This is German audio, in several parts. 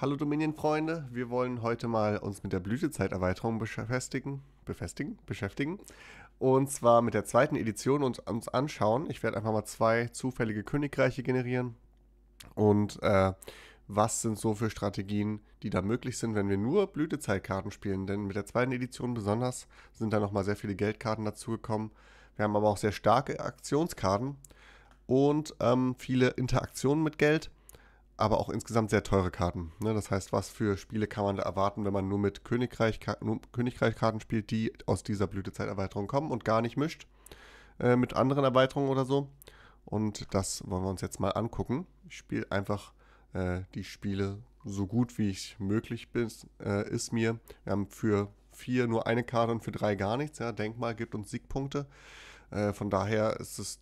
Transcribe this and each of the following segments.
Hallo Dominion-Freunde, wir wollen heute mal uns mit der Blütezeiterweiterung beschäftigen, befestigen, beschäftigen. Und zwar mit der zweiten Edition und uns anschauen. Ich werde einfach mal zwei zufällige Königreiche generieren. Und äh, was sind so für Strategien, die da möglich sind, wenn wir nur Blütezeitkarten spielen. Denn mit der zweiten Edition besonders sind da nochmal sehr viele Geldkarten dazugekommen. Wir haben aber auch sehr starke Aktionskarten und ähm, viele Interaktionen mit Geld aber auch insgesamt sehr teure Karten. Ne? Das heißt, was für Spiele kann man da erwarten, wenn man nur mit Königreich-Karten Königreich spielt, die aus dieser Blütezeiterweiterung kommen und gar nicht mischt äh, mit anderen Erweiterungen oder so. Und das wollen wir uns jetzt mal angucken. Ich spiele einfach äh, die Spiele so gut wie ich möglich bin, äh, ist mir. Wir haben für vier nur eine Karte und für drei gar nichts. Ja? Denkmal gibt uns Siegpunkte. Äh, von daher ist es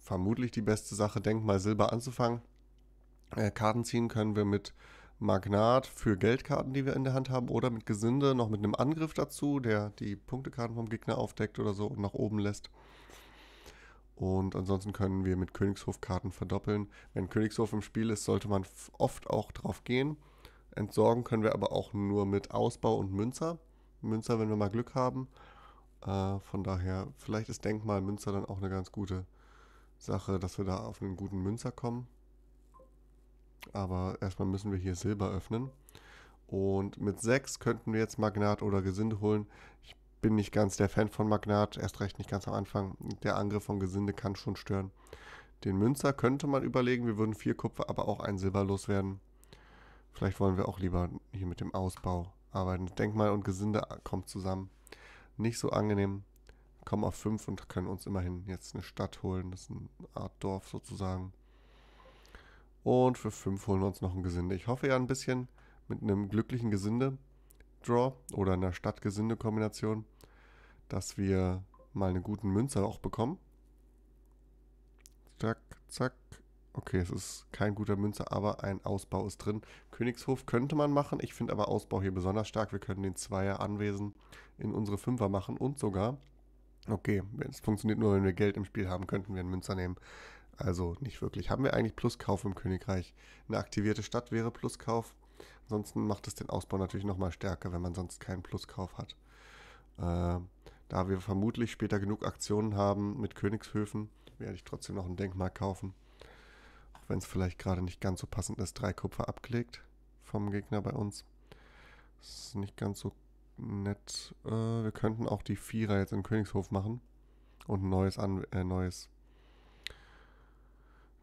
vermutlich die beste Sache, Denkmal Silber anzufangen äh, Karten ziehen können wir mit Magnat für Geldkarten, die wir in der Hand haben, oder mit Gesinde noch mit einem Angriff dazu, der die Punktekarten vom Gegner aufdeckt oder so und nach oben lässt. Und ansonsten können wir mit Königshof Karten verdoppeln. Wenn Königshof im Spiel ist, sollte man oft auch drauf gehen. Entsorgen können wir aber auch nur mit Ausbau und Münzer. Münzer, wenn wir mal Glück haben. Äh, von daher, vielleicht ist Denkmal Münzer dann auch eine ganz gute Sache, dass wir da auf einen guten Münzer kommen. Aber erstmal müssen wir hier Silber öffnen. Und mit 6 könnten wir jetzt Magnat oder Gesinde holen. Ich bin nicht ganz der Fan von Magnat, erst recht nicht ganz am Anfang. Der Angriff von Gesinde kann schon stören. Den Münzer könnte man überlegen, wir würden 4 Kupfer, aber auch ein Silber loswerden. Vielleicht wollen wir auch lieber hier mit dem Ausbau arbeiten. Denkmal und Gesinde kommt zusammen. Nicht so angenehm. Kommen auf 5 und können uns immerhin jetzt eine Stadt holen. Das ist eine Art Dorf sozusagen. Und für 5 holen wir uns noch ein Gesinde. Ich hoffe ja ein bisschen mit einem glücklichen Gesinde-Draw oder einer Stadt-Gesinde-Kombination, dass wir mal einen guten Münzer auch bekommen. Zack, zack. Okay, es ist kein guter Münzer, aber ein Ausbau ist drin. Königshof könnte man machen. Ich finde aber Ausbau hier besonders stark. Wir können den Zweier Anwesen in unsere Fünfer machen und sogar... Okay, es funktioniert nur, wenn wir Geld im Spiel haben, könnten wir einen Münzer nehmen. Also nicht wirklich. Haben wir eigentlich Pluskauf im Königreich? Eine aktivierte Stadt wäre Pluskauf. Ansonsten macht es den Ausbau natürlich nochmal stärker, wenn man sonst keinen Pluskauf hat. Äh, da wir vermutlich später genug Aktionen haben mit Königshöfen, werde ich trotzdem noch ein Denkmal kaufen. Auch wenn es vielleicht gerade nicht ganz so passend ist, drei Kupfer abgelegt vom Gegner bei uns. Das ist nicht ganz so nett. Äh, wir könnten auch die Vierer jetzt in Königshof machen und ein neues, An äh, neues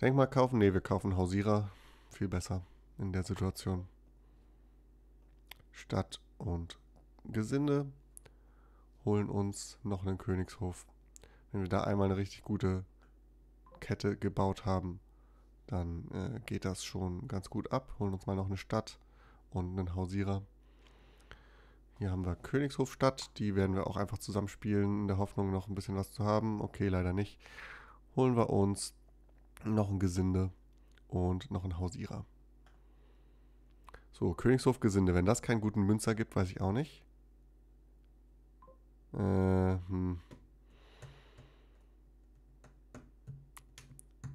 Denkmal kaufen? Ne, wir kaufen Hausierer. Viel besser in der Situation. Stadt und Gesinde holen uns noch einen Königshof. Wenn wir da einmal eine richtig gute Kette gebaut haben, dann äh, geht das schon ganz gut ab. Holen uns mal noch eine Stadt und einen Hausierer. Hier haben wir Königshofstadt. Die werden wir auch einfach zusammenspielen, in der Hoffnung noch ein bisschen was zu haben. Okay, leider nicht. Holen wir uns noch ein Gesinde und noch ein Hausierer. So, Königshof Gesinde. Wenn das keinen guten Münzer gibt, weiß ich auch nicht. Äh, hm.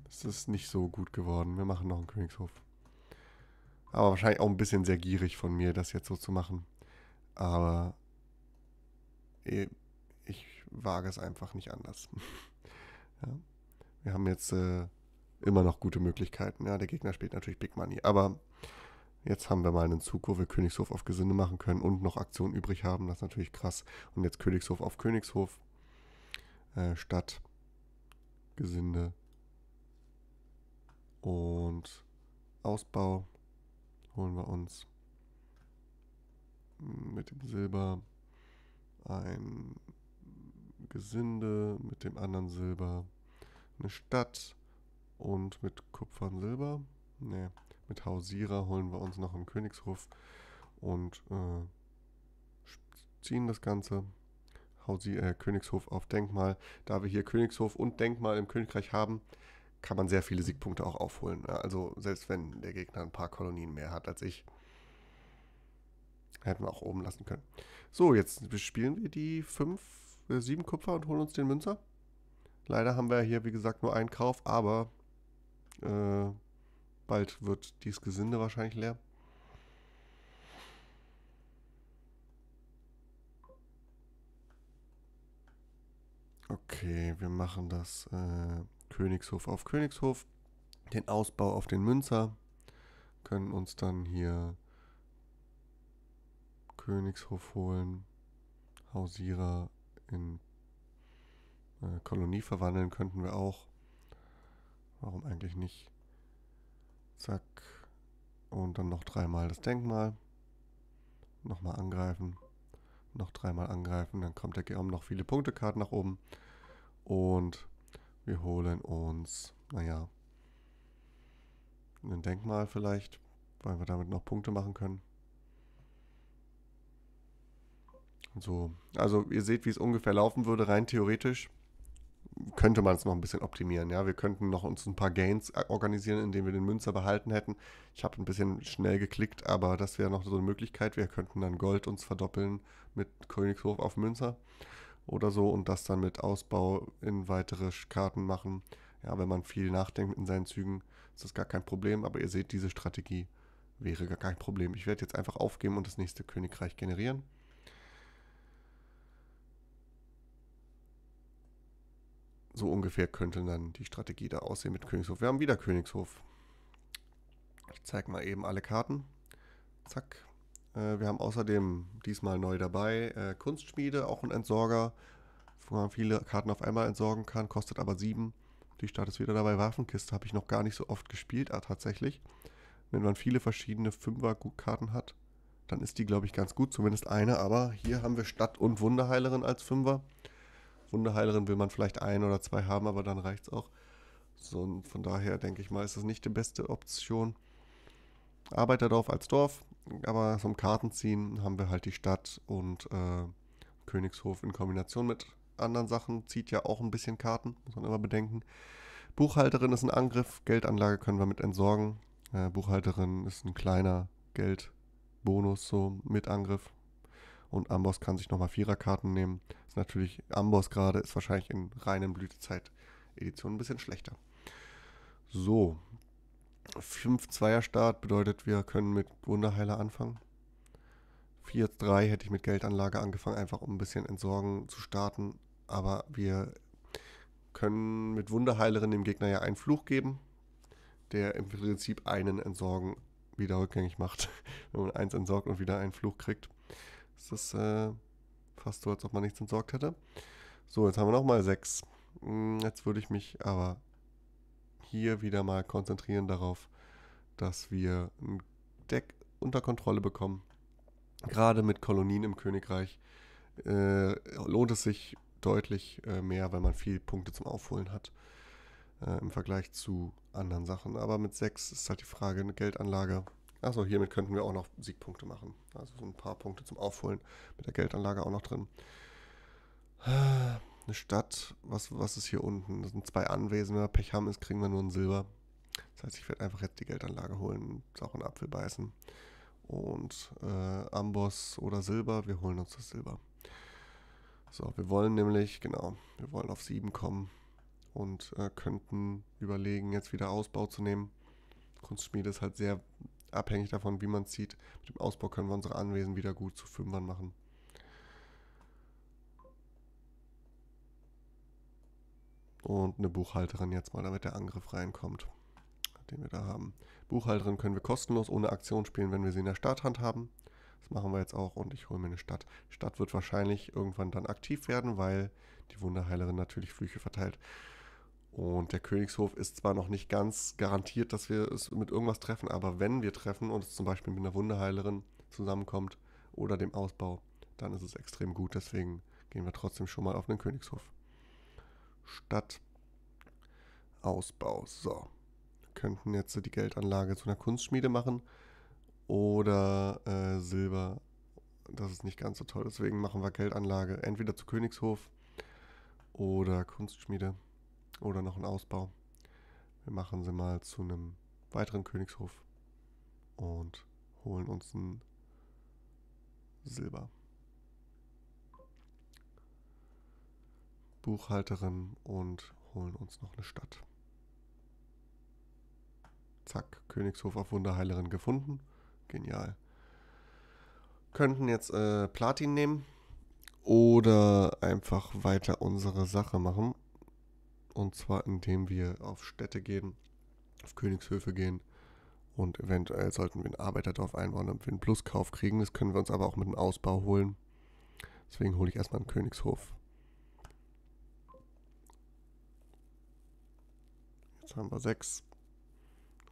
Das ist nicht so gut geworden. Wir machen noch einen Königshof. Aber wahrscheinlich auch ein bisschen sehr gierig von mir, das jetzt so zu machen. Aber eh, ich wage es einfach nicht anders. ja. Wir haben jetzt äh, immer noch gute Möglichkeiten. Ja, der Gegner spielt natürlich Big Money, aber jetzt haben wir mal einen Zug, wo wir Königshof auf Gesinde machen können und noch Aktionen übrig haben. Das ist natürlich krass. Und jetzt Königshof auf Königshof. Äh, Stadt, Gesinde und Ausbau holen wir uns mit dem Silber ein Gesinde, mit dem anderen Silber eine Stadt und mit Kupfer und Silber, ne, mit Hausierer holen wir uns noch einen Königshof und äh, ziehen das Ganze. Hausi äh, Königshof auf Denkmal. Da wir hier Königshof und Denkmal im Königreich haben, kann man sehr viele Siegpunkte auch aufholen. Also selbst wenn der Gegner ein paar Kolonien mehr hat als ich, hätten wir auch oben lassen können. So, jetzt spielen wir die fünf, äh, sieben Kupfer und holen uns den Münzer. Leider haben wir hier, wie gesagt, nur einen Kauf, aber äh, bald wird dies Gesinde wahrscheinlich leer. Okay, wir machen das äh, Königshof auf Königshof, den Ausbau auf den Münzer, können uns dann hier Königshof holen, Hausierer in äh, Kolonie verwandeln könnten wir auch. Warum eigentlich nicht? Zack. Und dann noch dreimal das Denkmal. Nochmal angreifen. Noch dreimal angreifen. Dann kommt der Geom noch viele Punktekarten nach oben. Und wir holen uns, naja, ein Denkmal vielleicht, weil wir damit noch Punkte machen können. So, also ihr seht, wie es ungefähr laufen würde, rein theoretisch könnte man es noch ein bisschen optimieren. Ja, wir könnten noch uns ein paar Gains äh, organisieren, indem wir den Münzer behalten hätten. Ich habe ein bisschen schnell geklickt, aber das wäre noch so eine Möglichkeit. Wir könnten dann Gold uns verdoppeln mit Königshof auf Münzer oder so und das dann mit Ausbau in weitere Karten machen. Ja, wenn man viel nachdenkt in seinen Zügen, ist das gar kein Problem. Aber ihr seht, diese Strategie wäre gar kein Problem. Ich werde jetzt einfach aufgeben und das nächste Königreich generieren. so ungefähr könnte dann die Strategie da aussehen mit Königshof. Wir haben wieder Königshof. Ich zeige mal eben alle Karten. Zack. Äh, wir haben außerdem diesmal neu dabei äh, Kunstschmiede, auch ein Entsorger, wo man viele Karten auf einmal entsorgen kann, kostet aber sieben. Die Stadt ist wieder dabei. Waffenkiste habe ich noch gar nicht so oft gespielt, ah, tatsächlich. Wenn man viele verschiedene Fünfer-Karten hat, dann ist die, glaube ich, ganz gut. Zumindest eine, aber hier haben wir Stadt und Wunderheilerin als Fünfer. Wundeheilerin will man vielleicht ein oder zwei haben, aber dann reicht es auch. So, und von daher denke ich mal, ist das nicht die beste Option. Arbeiterdorf als Dorf, aber zum Kartenziehen haben wir halt die Stadt und äh, Königshof in Kombination mit anderen Sachen. Zieht ja auch ein bisschen Karten, muss man immer bedenken. Buchhalterin ist ein Angriff, Geldanlage können wir mit entsorgen. Äh, Buchhalterin ist ein kleiner Geldbonus so mit Angriff und Amboss kann sich nochmal Viererkarten nehmen. Ist natürlich, Amboss gerade ist wahrscheinlich in reinen Blütezeit-Editionen ein bisschen schlechter. So, 5-2er-Start bedeutet, wir können mit Wunderheiler anfangen. 4-3 hätte ich mit Geldanlage angefangen, einfach um ein bisschen entsorgen zu starten. Aber wir können mit Wunderheilerin dem Gegner ja einen Fluch geben, der im Prinzip einen Entsorgen wieder rückgängig macht. Wenn man eins entsorgt und wieder einen Fluch kriegt ist das äh, fast so, als ob man nichts entsorgt hätte. So, jetzt haben wir nochmal 6. Hm, jetzt würde ich mich aber hier wieder mal konzentrieren darauf, dass wir ein Deck unter Kontrolle bekommen. Gerade mit Kolonien im Königreich äh, lohnt es sich deutlich äh, mehr, weil man viel Punkte zum Aufholen hat äh, im Vergleich zu anderen Sachen. Aber mit 6 ist halt die Frage, eine Geldanlage Achso, hiermit könnten wir auch noch Siegpunkte machen. Also so ein paar Punkte zum Aufholen mit der Geldanlage auch noch drin. Eine Stadt, was, was ist hier unten? Das sind zwei Anwesen. Wenn wir Pech haben, ist, kriegen wir nur ein Silber. Das heißt, ich werde einfach jetzt die Geldanlage holen, sauren Apfel beißen. Und äh, Amboss oder Silber, wir holen uns das Silber. So, wir wollen nämlich, genau, wir wollen auf 7 kommen und äh, könnten überlegen, jetzt wieder Ausbau zu nehmen. Kunstschmiede ist halt sehr abhängig davon, wie man zieht. Mit dem Ausbau können wir unsere Anwesen wieder gut zu Fünfern machen. Und eine Buchhalterin jetzt mal, damit der Angriff reinkommt, den wir da haben. Buchhalterin können wir kostenlos ohne Aktion spielen, wenn wir sie in der Starthand haben. Das machen wir jetzt auch und ich hole mir eine Stadt. Stadt wird wahrscheinlich irgendwann dann aktiv werden, weil die Wunderheilerin natürlich Flüche verteilt. Und der Königshof ist zwar noch nicht ganz garantiert, dass wir es mit irgendwas treffen, aber wenn wir treffen und es zum Beispiel mit einer Wunderheilerin zusammenkommt oder dem Ausbau, dann ist es extrem gut. Deswegen gehen wir trotzdem schon mal auf den Königshof. Stadt Ausbau. So. Wir könnten jetzt die Geldanlage zu einer Kunstschmiede machen oder äh, Silber. Das ist nicht ganz so toll. Deswegen machen wir Geldanlage entweder zu Königshof oder Kunstschmiede. Oder noch einen Ausbau. Wir machen sie mal zu einem weiteren Königshof und holen uns ein Silber. Buchhalterin und holen uns noch eine Stadt. Zack, Königshof auf Wunderheilerin gefunden. Genial. Könnten jetzt äh, Platin nehmen oder einfach weiter unsere Sache machen. Und zwar indem wir auf Städte gehen, auf Königshöfe gehen und eventuell sollten wir ein Arbeiterdorf einbauen, damit wir einen Pluskauf kriegen. Das können wir uns aber auch mit dem Ausbau holen. Deswegen hole ich erstmal einen Königshof. Jetzt haben wir sechs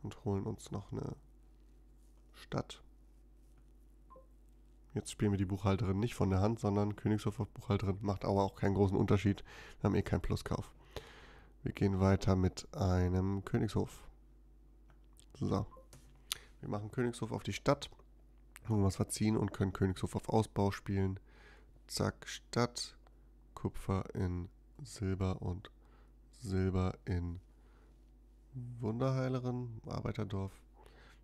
und holen uns noch eine Stadt. Jetzt spielen wir die Buchhalterin nicht von der Hand, sondern Königshof auf Buchhalterin macht aber auch keinen großen Unterschied. Wir haben eh keinen Pluskauf. Wir gehen weiter mit einem Königshof. So. Wir machen Königshof auf die Stadt. Können was verziehen und können Königshof auf Ausbau spielen. Zack, Stadt. Kupfer in Silber und Silber in Wunderheilerin, Arbeiterdorf.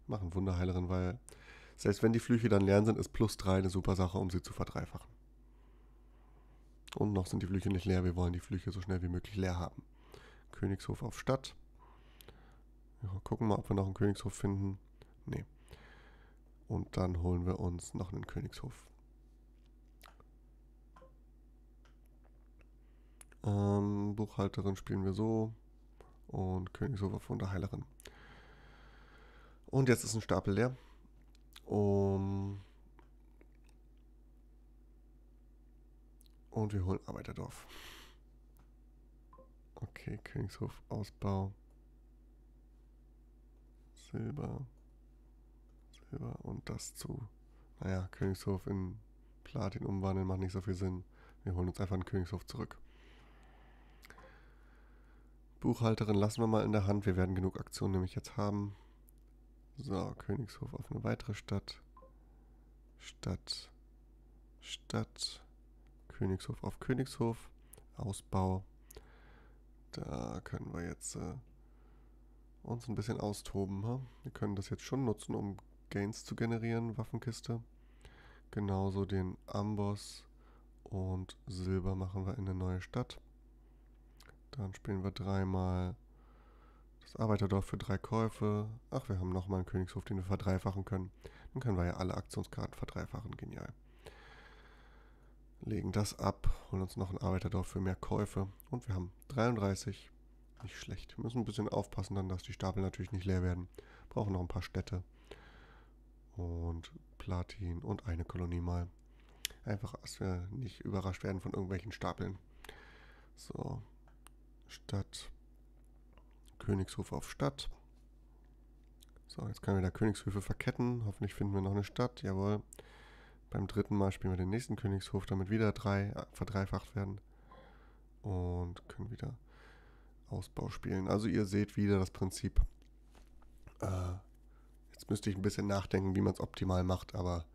Machen Wunderheilerin, weil selbst wenn die Flüche dann leer sind, ist plus 3 eine super Sache, um sie zu verdreifachen. Und noch sind die Flüche nicht leer, wir wollen die Flüche so schnell wie möglich leer haben. Königshof auf Stadt. Ja, gucken wir, ob wir noch einen Königshof finden. Nee. Und dann holen wir uns noch einen Königshof. Ähm, Buchhalterin spielen wir so. Und Königshof auf Wunderheilerin. Und jetzt ist ein Stapel leer. Um und wir holen Arbeiterdorf. Okay, Königshof Ausbau. Silber. Silber und das zu. Naja, Königshof in Platin umwandeln macht nicht so viel Sinn. Wir holen uns einfach einen Königshof zurück. Buchhalterin lassen wir mal in der Hand. Wir werden genug Aktionen nämlich jetzt haben. So, Königshof auf eine weitere Stadt. Stadt. Stadt. Königshof auf Königshof. Ausbau. Da können wir jetzt äh, uns ein bisschen austoben. Ha? Wir können das jetzt schon nutzen, um Gains zu generieren, Waffenkiste. Genauso den Amboss und Silber machen wir in eine neue Stadt. Dann spielen wir dreimal das Arbeiterdorf für drei Käufe. Ach, wir haben nochmal einen Königshof, den wir verdreifachen können. Dann können wir ja alle Aktionskarten verdreifachen. Genial legen das ab, holen uns noch ein Arbeiterdorf für mehr Käufe und wir haben 33. Nicht schlecht. Wir müssen ein bisschen aufpassen dann, dass die Stapel natürlich nicht leer werden. Brauchen noch ein paar Städte und Platin und eine Kolonie mal. Einfach, dass wir nicht überrascht werden von irgendwelchen Stapeln. So, Stadt, Königshof auf Stadt. So, jetzt können wir da Königshöfe verketten. Hoffentlich finden wir noch eine Stadt. Jawohl. Beim dritten Mal spielen wir den nächsten Königshof, damit wieder drei äh, verdreifacht werden. Und können wieder Ausbau spielen. Also ihr seht wieder das Prinzip. Äh, jetzt müsste ich ein bisschen nachdenken, wie man es optimal macht, aber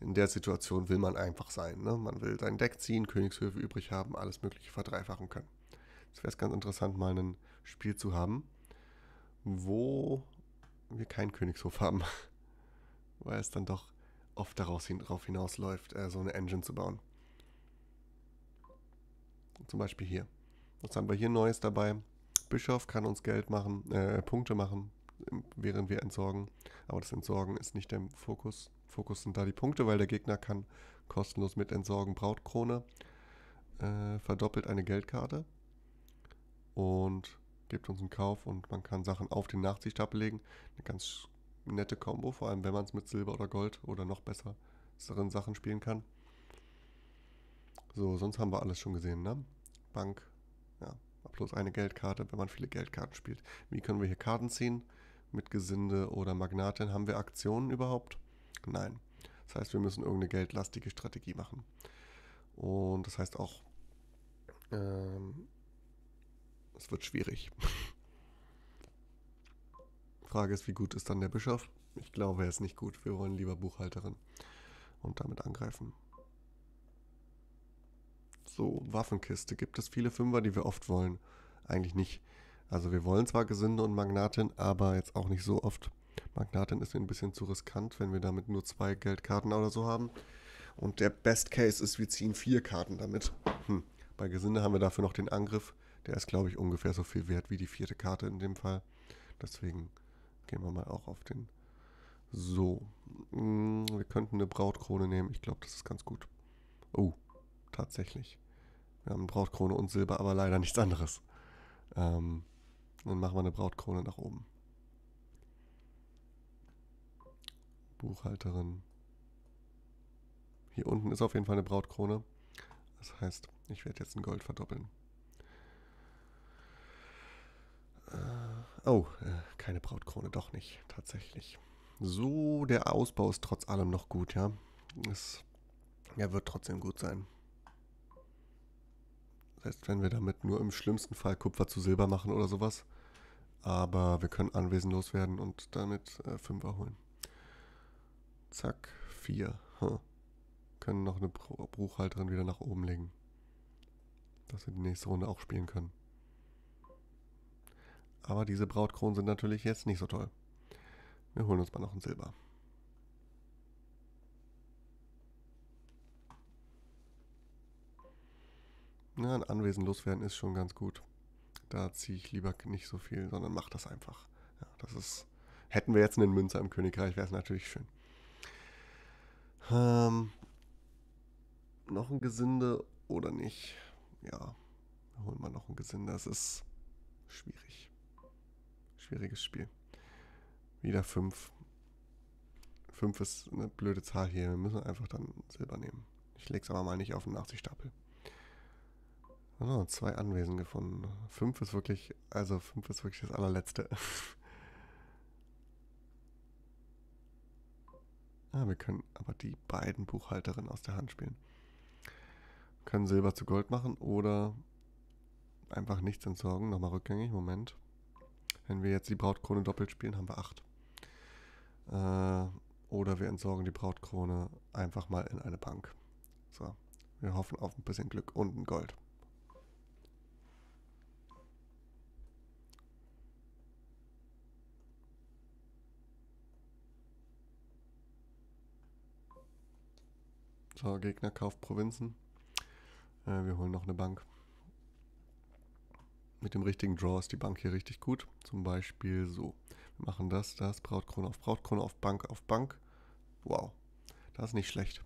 in der Situation will man einfach sein. Ne? Man will sein Deck ziehen, Königshöfe übrig haben, alles Mögliche verdreifachen können. Jetzt wäre es ganz interessant, mal ein Spiel zu haben, wo wir keinen Königshof haben. Weil es dann doch oft darauf hinausläuft, äh, so eine Engine zu bauen. Zum Beispiel hier. Was haben wir hier Neues dabei? Bischof kann uns Geld machen, äh, Punkte machen, während wir entsorgen. Aber das Entsorgen ist nicht der Fokus. Fokus sind da die Punkte, weil der Gegner kann kostenlos mit entsorgen Brautkrone. Äh, verdoppelt eine Geldkarte. Und gibt uns einen Kauf und man kann Sachen auf den Nachziehstapel legen. Eine ganz nette Combo, vor allem wenn man es mit Silber oder Gold oder noch besser besseren Sachen spielen kann. So, sonst haben wir alles schon gesehen, ne? Bank, ja, bloß eine Geldkarte, wenn man viele Geldkarten spielt. Wie können wir hier Karten ziehen? Mit Gesinde oder Magnaten haben wir Aktionen überhaupt? Nein. Das heißt, wir müssen irgendeine geldlastige Strategie machen. Und das heißt auch, ähm, es wird schwierig. Frage ist, wie gut ist dann der Bischof? Ich glaube, er ist nicht gut. Wir wollen lieber Buchhalterin und damit angreifen. So, Waffenkiste. Gibt es viele Fünfer, die wir oft wollen? Eigentlich nicht. Also wir wollen zwar Gesinde und Magnatin, aber jetzt auch nicht so oft. Magnatin ist ein bisschen zu riskant, wenn wir damit nur zwei Geldkarten oder so haben. Und der Best Case ist, wir ziehen vier Karten damit. Hm. Bei Gesinde haben wir dafür noch den Angriff. Der ist, glaube ich, ungefähr so viel wert wie die vierte Karte in dem Fall. Deswegen Gehen wir mal auch auf den. So. Mm, wir könnten eine Brautkrone nehmen. Ich glaube, das ist ganz gut. Oh, tatsächlich. Wir haben Brautkrone und Silber, aber leider nichts anderes. Ähm, dann machen wir eine Brautkrone nach oben. Buchhalterin. Hier unten ist auf jeden Fall eine Brautkrone. Das heißt, ich werde jetzt ein Gold verdoppeln. Äh. Oh, äh, keine Brautkrone, doch nicht, tatsächlich. So, der Ausbau ist trotz allem noch gut, ja. Es, er wird trotzdem gut sein. Selbst wenn wir damit nur im schlimmsten Fall Kupfer zu Silber machen oder sowas. Aber wir können Anwesen werden und damit äh, Fünfer holen. Zack, vier. Hm. Können noch eine Bruchhalterin wieder nach oben legen. Dass wir die nächste Runde auch spielen können. Aber diese Brautkronen sind natürlich jetzt nicht so toll. Wir holen uns mal noch ein Silber. Na, ein Anwesen loswerden ist schon ganz gut. Da ziehe ich lieber nicht so viel, sondern mache das einfach. Ja, das ist. Hätten wir jetzt einen Münzer im Königreich, wäre es natürlich schön. Ähm, noch ein Gesinde oder nicht? Ja, holen wir noch ein Gesinde. Das ist Schwieriges Spiel. Wieder 5. 5 ist eine blöde Zahl hier. Wir müssen einfach dann Silber nehmen. Ich lege es aber mal nicht auf den Nachziehstapel. Oh, zwei Anwesen gefunden. 5 ist wirklich, also 5 ist wirklich das allerletzte. ah, wir können aber die beiden Buchhalterinnen aus der Hand spielen. Wir können Silber zu Gold machen oder einfach nichts entsorgen. Nochmal rückgängig, Moment. Wenn wir jetzt die Brautkrone doppelt spielen, haben wir 8. Äh, oder wir entsorgen die Brautkrone einfach mal in eine Bank. So, wir hoffen auf ein bisschen Glück und ein Gold. So, Gegner kauft Provinzen. Äh, wir holen noch eine Bank mit dem richtigen Draw ist die Bank hier richtig gut. Zum Beispiel so. Wir machen das, das, Brautkrone auf Brautkrone auf Bank auf Bank. Wow, das ist nicht schlecht.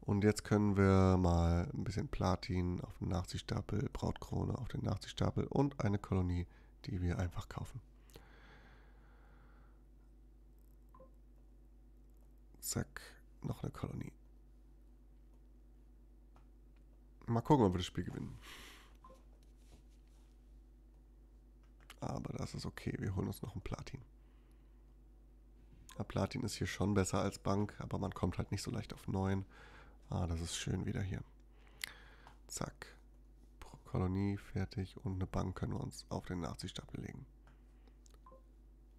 Und jetzt können wir mal ein bisschen Platin auf den Nachziehstapel, Brautkrone auf den Nachziehstapel und eine Kolonie, die wir einfach kaufen. Zack, noch eine Kolonie. Mal gucken, ob wir das Spiel gewinnen. aber das ist okay. Wir holen uns noch ein Platin. Ja, Platin ist hier schon besser als Bank, aber man kommt halt nicht so leicht auf 9. Ah, das ist schön wieder hier. Zack. Pro Kolonie fertig und eine Bank können wir uns auf den Nazi-Stapel legen.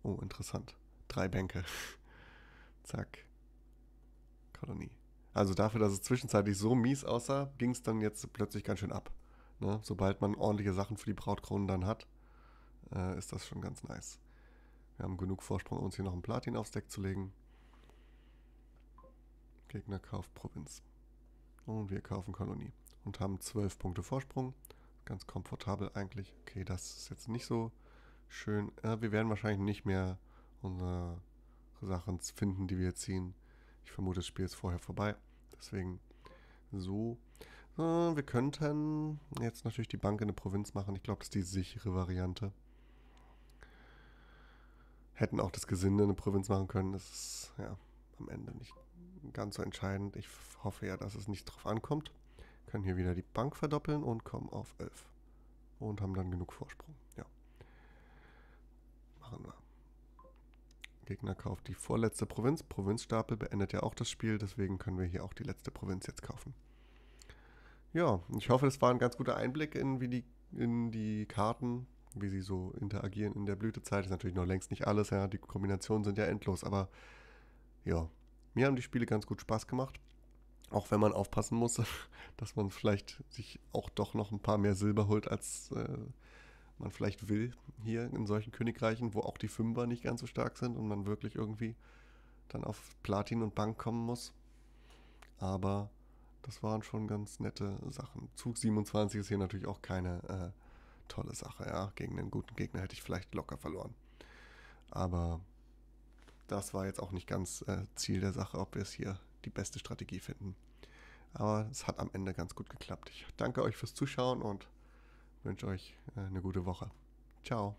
Oh, interessant. Drei Bänke. Zack. Kolonie. Also dafür, dass es zwischenzeitlich so mies aussah, ging es dann jetzt plötzlich ganz schön ab. Ne? Sobald man ordentliche Sachen für die Brautkronen dann hat, äh, ist das schon ganz nice. Wir haben genug Vorsprung, um uns hier noch einen Platin aufs Deck zu legen. Gegner kauft Provinz. Und wir kaufen Kolonie. Und haben 12 Punkte Vorsprung. Ganz komfortabel eigentlich. Okay, das ist jetzt nicht so schön. Ja, äh, wir werden wahrscheinlich nicht mehr unsere Sachen finden, die wir ziehen. Ich vermute, das Spiel ist vorher vorbei. Deswegen so. Äh, wir könnten jetzt natürlich die Bank in eine Provinz machen. Ich glaube, das ist die sichere Variante. Hätten auch das Gesinde eine Provinz machen können. Das ist ja am Ende nicht ganz so entscheidend. Ich hoffe ja, dass es nicht drauf ankommt. Können hier wieder die Bank verdoppeln und kommen auf 11. Und haben dann genug Vorsprung. Ja. Machen wir. Gegner kauft die vorletzte Provinz. Provinzstapel beendet ja auch das Spiel, deswegen können wir hier auch die letzte Provinz jetzt kaufen. Ja, ich hoffe, das war ein ganz guter Einblick in, wie die, in die Karten wie sie so interagieren in der Blütezeit. Ist natürlich noch längst nicht alles, ja. Die Kombinationen sind ja endlos, aber ja, mir haben die Spiele ganz gut Spaß gemacht. Auch wenn man aufpassen muss, dass man vielleicht sich auch doch noch ein paar mehr Silber holt, als äh, man vielleicht will, hier in solchen Königreichen, wo auch die Fünfer nicht ganz so stark sind und man wirklich irgendwie dann auf Platin und Bank kommen muss. Aber das waren schon ganz nette Sachen. Zug 27 ist hier natürlich auch keine äh, tolle Sache, ja. Gegen einen guten Gegner hätte ich vielleicht locker verloren. Aber das war jetzt auch nicht ganz äh, Ziel der Sache, ob wir es hier die beste Strategie finden. Aber es hat am Ende ganz gut geklappt. Ich danke euch fürs Zuschauen und wünsche euch äh, eine gute Woche. Ciao.